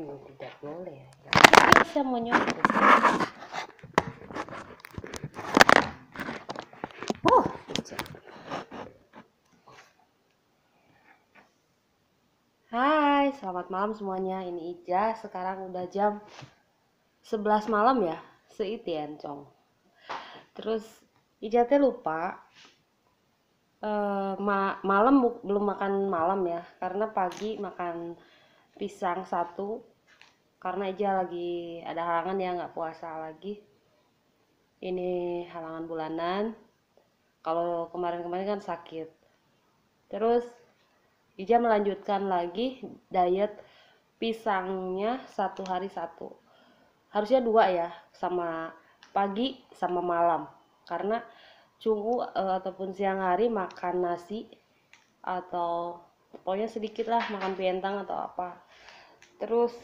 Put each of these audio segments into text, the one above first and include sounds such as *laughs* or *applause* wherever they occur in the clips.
memang tidak boleh ya. bisa menyombong oh Hai selamat malam semuanya ini Ija sekarang udah jam 11 malam ya seitian ya, cong terus Ija teh lupa Uh, ma malam belum makan malam ya karena pagi makan pisang satu karena aja lagi ada halangan ya nggak puasa lagi ini halangan bulanan kalau kemarin-kemarin kan sakit terus Ija melanjutkan lagi diet pisangnya satu hari satu harusnya dua ya sama pagi sama malam karena cungu eh, ataupun siang hari makan nasi atau pokoknya sedikit lah makan pientang atau apa terus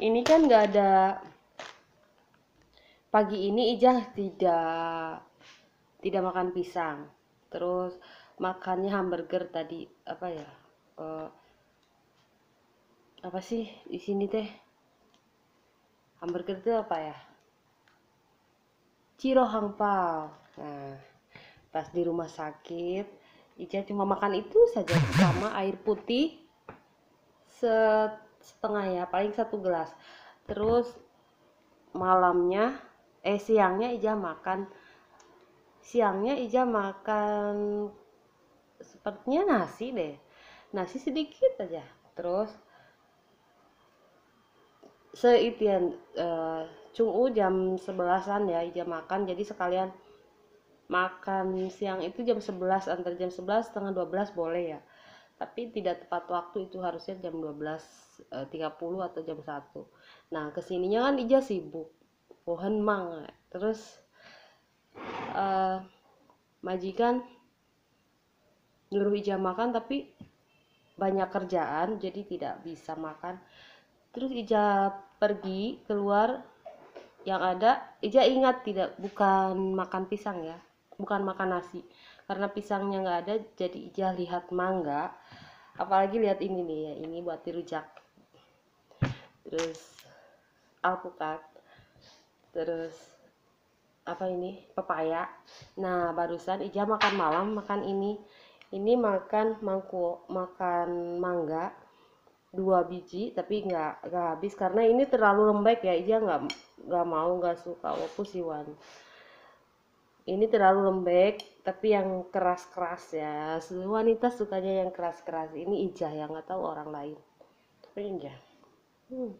ini kan nggak ada pagi ini Ijah tidak tidak makan pisang terus makannya hamburger tadi apa ya uh, apa sih di sini teh hamburger itu apa ya Ciro Hangpal. nah pas di rumah sakit Ica cuma makan itu saja sama air putih set setengah ya paling satu gelas terus malamnya eh siangnya Ija makan siangnya Ija makan sepertinya nasi deh nasi sedikit aja terus seitian uh, eh, Cungu jam sebelasan ya Ija makan jadi sekalian makan siang itu jam sebelas antar jam sebelas setengah dua belas boleh ya tapi tidak tepat waktu itu harusnya jam 12.30 eh, atau jam 1 nah kesininya kan Ija sibuk pohon mang terus uh, majikan nyuruh Ija makan tapi banyak kerjaan jadi tidak bisa makan terus Ija pergi keluar yang ada Ija ingat tidak bukan makan pisang ya bukan makan nasi karena pisangnya nggak ada jadi Ija lihat mangga apalagi lihat ini nih ya ini buat dirujak terus alpukat terus apa ini pepaya nah barusan Ija makan malam makan ini ini makan mangku makan mangga dua biji tapi nggak nggak habis karena ini terlalu lembek ya Ija nggak nggak mau nggak suka aku siwan ini terlalu lembek tapi yang keras-keras ya semua wanita sukanya yang keras-keras ini ijah yang nggak tahu orang lain tapi ijah hmm.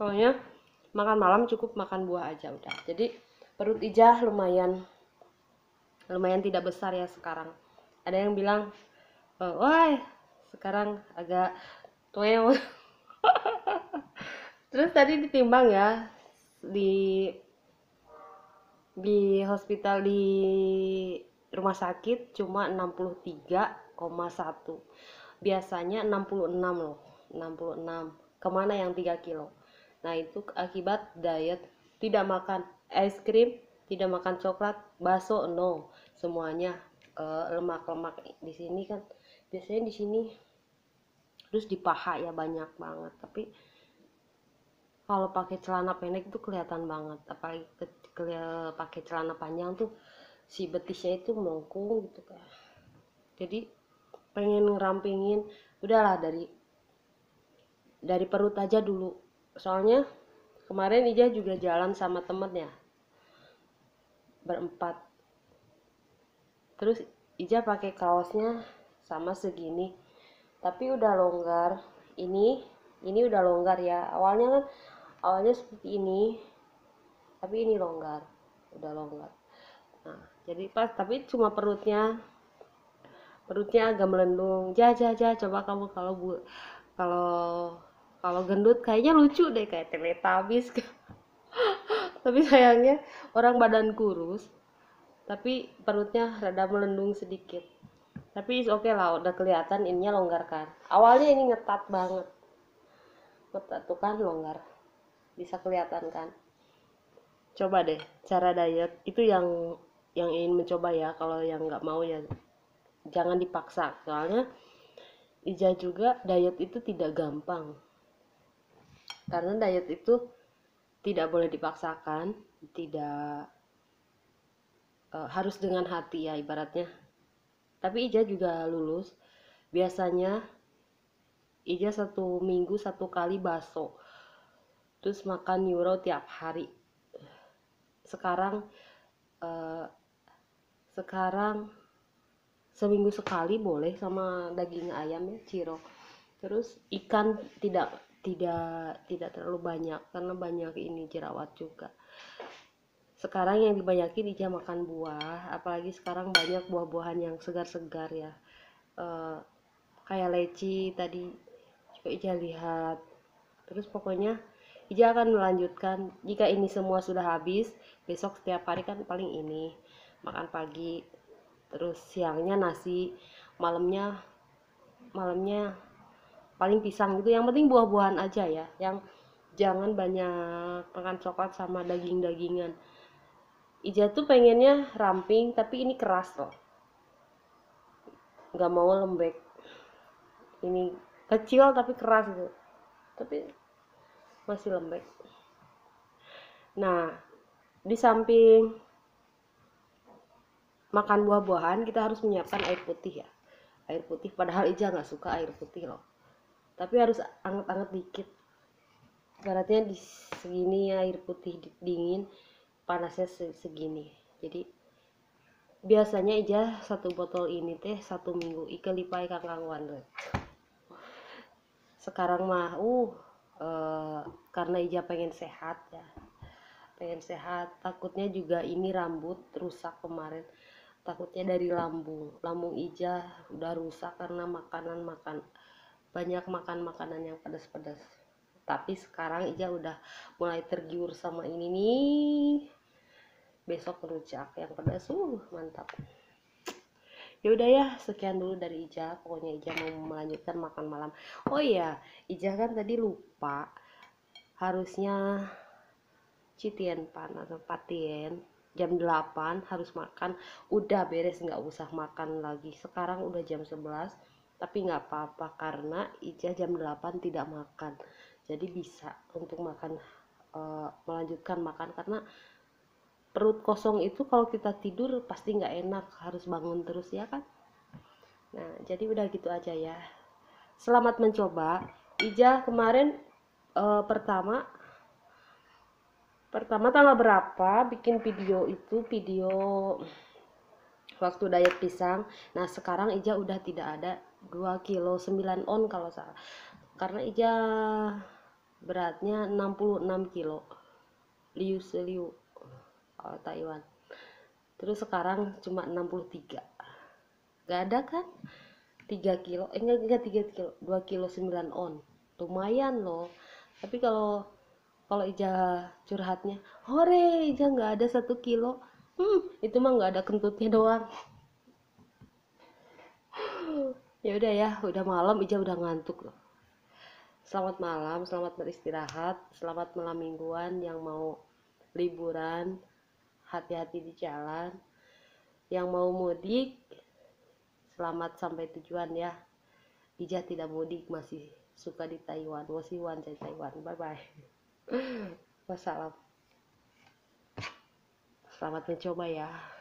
pokoknya makan malam cukup makan buah aja udah jadi perut ijah lumayan lumayan tidak besar ya sekarang ada yang bilang wah oh, sekarang agak tuew *laughs* terus tadi ditimbang ya di di hospital di rumah sakit cuma 63,1 biasanya 66 loh 66 kemana yang 3 kilo nah itu akibat diet tidak makan es krim tidak makan coklat baso no semuanya eh, lemak-lemak uh, di sini kan biasanya di sini terus di paha ya banyak banget tapi kalau pakai celana pendek itu kelihatan banget apalagi ke, ke, pakai celana panjang tuh si betisnya itu melengkung gitu kan jadi pengen ngerampingin udahlah dari dari perut aja dulu soalnya kemarin Ija juga jalan sama temennya berempat terus Ija pakai kaosnya sama segini tapi udah longgar ini ini udah longgar ya awalnya kan awalnya seperti ini tapi ini longgar udah longgar nah jadi pas tapi cuma perutnya perutnya agak melendung ja ja ja coba kamu kalau bu kalau kalau gendut kayaknya lucu deh kayak teletabis *laughs* tapi sayangnya orang badan kurus tapi perutnya rada melendung sedikit tapi oke okay lah udah kelihatan ininya longgar kan. awalnya ini ngetat banget ngetat tuh kan longgar bisa kelihatan kan coba deh cara diet itu yang yang ingin mencoba ya kalau yang nggak mau ya jangan dipaksa soalnya Ija juga diet itu tidak gampang karena diet itu tidak boleh dipaksakan tidak uh, harus dengan hati ya ibaratnya tapi Ija juga lulus biasanya Ija satu minggu satu kali baso terus makan euro tiap hari sekarang uh, sekarang seminggu sekali boleh sama daging ayam ya ciro terus ikan tidak tidak tidak terlalu banyak karena banyak ini jerawat juga sekarang yang dibanyaki dia makan buah apalagi sekarang banyak buah-buahan yang segar-segar ya uh, kayak leci tadi juga Ija lihat terus pokoknya Ija akan melanjutkan, jika ini semua sudah habis, besok setiap hari kan paling ini, makan pagi, terus siangnya nasi, malamnya malamnya paling pisang gitu. Yang penting buah-buahan aja ya, yang jangan banyak makan coklat sama daging-dagingan. Ija tuh pengennya ramping, tapi ini keras loh. nggak mau lembek. Ini kecil tapi keras gitu. Tapi masih lembek. Nah, di samping makan buah-buahan, kita harus menyiapkan air putih ya. Air putih, padahal Ija nggak suka air putih loh. Tapi harus anget-anget dikit. Baratnya di segini air putih dingin, panasnya segini. Jadi biasanya Ija satu botol ini teh satu minggu ikelipai kangkang wandel. Sekarang mah, uh, Eh, karena Ija pengen sehat ya pengen sehat takutnya juga ini rambut rusak kemarin takutnya dari lambung lambung Ija udah rusak karena makanan makan banyak makan makanan yang pedas-pedas tapi sekarang Ija udah mulai tergiur sama ini nih besok rujak yang pedas uh mantap ya udah ya sekian dulu dari Ija pokoknya Ija mau melanjutkan makan malam oh iya Ija kan tadi lupa harusnya Citien Pan atau Patien jam 8 harus makan udah beres nggak usah makan lagi sekarang udah jam 11 tapi nggak apa-apa karena Ija jam 8 tidak makan jadi bisa untuk makan uh, melanjutkan makan karena perut kosong itu kalau kita tidur pasti nggak enak harus bangun terus ya kan nah jadi udah gitu aja ya selamat mencoba Ija kemarin e, pertama pertama tanggal berapa bikin video itu video waktu diet pisang nah sekarang Ija udah tidak ada 2 kilo 9 on kalau salah karena Ija beratnya 66 kilo liu seliu kalau Taiwan terus sekarang cuma 63 gak ada kan 3 kilo eh, enggak enggak 3 kilo 2 kilo 9 on lumayan loh tapi kalau kalau Ija curhatnya hore Ija nggak ada satu kilo hmm itu mah nggak ada kentutnya doang *laughs* ya udah ya udah malam Ija udah ngantuk loh selamat malam selamat beristirahat selamat malam mingguan yang mau liburan hati-hati di jalan yang mau mudik selamat sampai tujuan ya Ija tidak mudik masih suka di Taiwan masih wan Taiwan bye bye *laughs* wassalam selamat mencoba ya